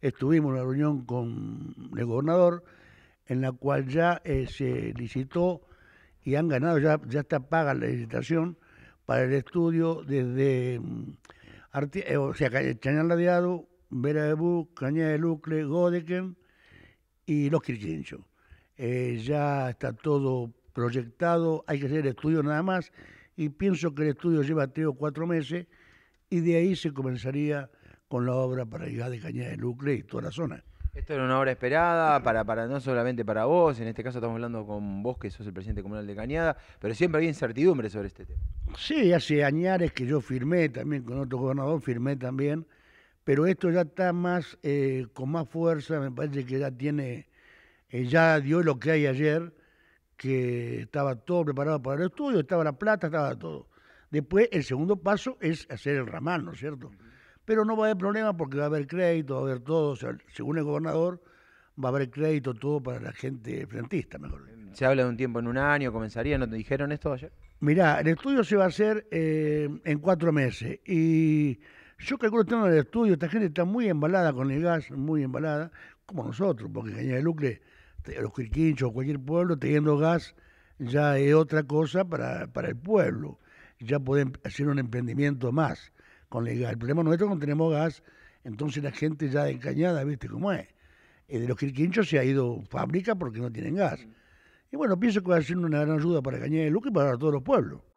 estuvimos en la reunión con el gobernador en la cual ya eh, se licitó y han ganado, ya, ya está paga la licitación para el estudio desde mm, Arti eh, Chañán Ladeado, Vera de Bú Cañada de Lucle, Godeken y Los Quirquinchos. Eh, ya está todo proyectado, hay que hacer el estudio nada más y pienso que el estudio lleva tres o cuatro meses y de ahí se comenzaría con la obra para llegar de Cañada de Lucre y toda la zona. Esto era una obra esperada, para, para no solamente para vos, en este caso estamos hablando con vos, que sos el presidente comunal de Cañada, pero siempre había incertidumbre sobre este tema. Sí, hace añares que yo firmé también con otro gobernador, firmé también, pero esto ya está más, eh, con más fuerza, me parece que ya tiene, eh, ya dio lo que hay ayer, que estaba todo preparado para el estudio, estaba la plata, estaba todo. Después, el segundo paso es hacer el ramal, ¿no es cierto? pero no va a haber problema porque va a haber crédito, va a haber todo, según el gobernador, va a haber crédito todo para la gente frentista, mejor. Se habla de un tiempo en un año, comenzaría, ¿no te dijeron esto ayer? Mirá, el estudio se va a hacer eh, en cuatro meses y yo calculo que en el estudio, esta gente está muy embalada con el gas, muy embalada, como nosotros, porque de Lucre, los quirquinchos, cualquier pueblo, teniendo gas ya es otra cosa para, para el pueblo, ya pueden hacer un emprendimiento más con el problema nuestro es que no tenemos gas, entonces la gente ya engañada, ¿viste cómo es? Eh, de los quirquinchos se ha ido fábrica porque no tienen gas. Mm. Y bueno, pienso que va a ser una gran ayuda para Cañada de Luque y para todos los pueblos.